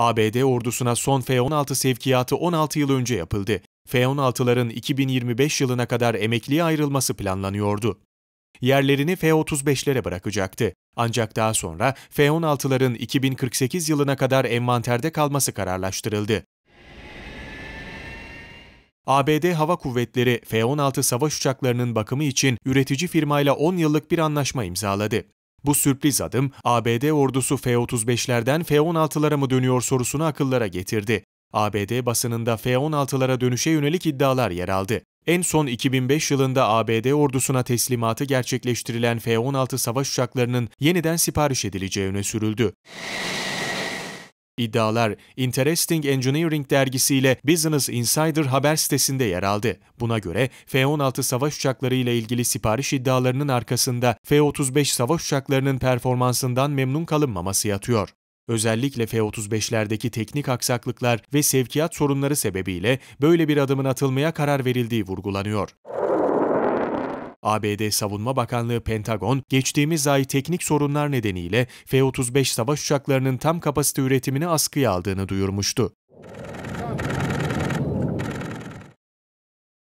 ABD ordusuna son F-16 sevkiyatı 16 yıl önce yapıldı. F-16'ların 2025 yılına kadar emekliye ayrılması planlanıyordu. Yerlerini F-35'lere bırakacaktı. Ancak daha sonra F-16'ların 2048 yılına kadar envanterde kalması kararlaştırıldı. ABD Hava Kuvvetleri F-16 savaş uçaklarının bakımı için üretici firmayla 10 yıllık bir anlaşma imzaladı. Bu sürpriz adım ABD ordusu F-35'lerden F-16'lara mı dönüyor sorusunu akıllara getirdi. ABD basınında F-16'lara dönüşe yönelik iddialar yer aldı. En son 2005 yılında ABD ordusuna teslimatı gerçekleştirilen F-16 savaş uçaklarının yeniden sipariş edileceği öne sürüldü. İddialar Interesting Engineering dergisiyle Business Insider haber sitesinde yer aldı. Buna göre F-16 savaş uçakları ile ilgili sipariş iddialarının arkasında F-35 savaş uçaklarının performansından memnun kalınmaması yatıyor. Özellikle F-35'lerdeki teknik aksaklıklar ve sevkiyat sorunları sebebiyle böyle bir adımın atılmaya karar verildiği vurgulanıyor. ABD Savunma Bakanlığı Pentagon, geçtiğimiz ay teknik sorunlar nedeniyle F-35 savaş uçaklarının tam kapasite üretimini askıya aldığını duyurmuştu.